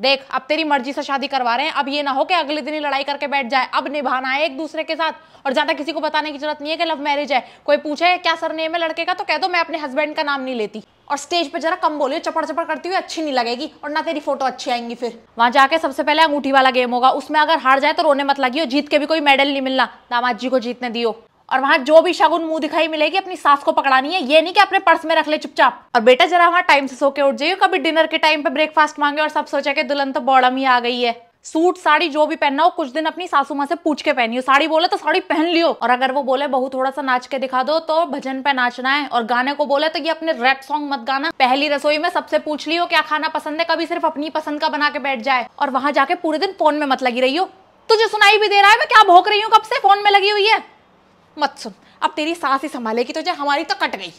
देख अब तेरी मर्जी से शादी करवा रहे हैं अब ये ना हो कि अगले दिन ही लड़ाई करके बैठ जाए अब निभाना है एक दूसरे के साथ और ज्यादा किसी को बताने की जरूरत नहीं है कि लव मैरिज है कोई पूछे क्या सर नेम है लड़के का तो कह दो मैं अपने हस्बैंड का नाम नहीं लेती और स्टेज पे जरा कम बोलियो चपड़ चपड़ करती हुई अच्छी नहीं लगेगी और ना तेरी फोटो अच्छी आएंगी फिर वहां जाके सबसे पहले अंगूठी वाला गेम होगा उसमें अगर हार जाए तो रोने मत लगी जीत के भी कोई मेडल नहीं मिलना दामाद जी को जीतने दियो और वहां जो भी शगुन मुंह दिखाई मिलेगी अपनी सास को पकड़ानी है ये नहीं कि अपने पर्स में रख ले चुपचाप और बेटा जरा वहां टाइम से सो के उठ जाइए कभी डिनर के टाइम पे ब्रेकफास्ट मांगे और सब सोचा कि दुल्हन तो बॉडम ही आ गई है सूट साड़ी जो भी पहनना हो कुछ दिन अपनी सासू माँ से पूछ के पहनियो साड़ी बोले तो साड़ी पहन लियो और अगर वो बोले बहू थोड़ा सा नाच के दिखा दो तो भजन पे नाचना है और गाने को बोले तो ये अपने रैप सॉन्ग मत गाना पहली रसोई में सबसे पूछ लियो क्या खाना पसंद है कभी सिर्फ अपनी पसंद का बना के बैठ जाए और वहां जाके पूरे दिन फोन में मत लगी रही हो तुझे सुनाई भी दे रहा है मैं क्या भोग रही हूँ कब से फोन में लगी हुई है मत सुन अब तेरी सास ही संभालेगी तो जो हमारी तो कट गई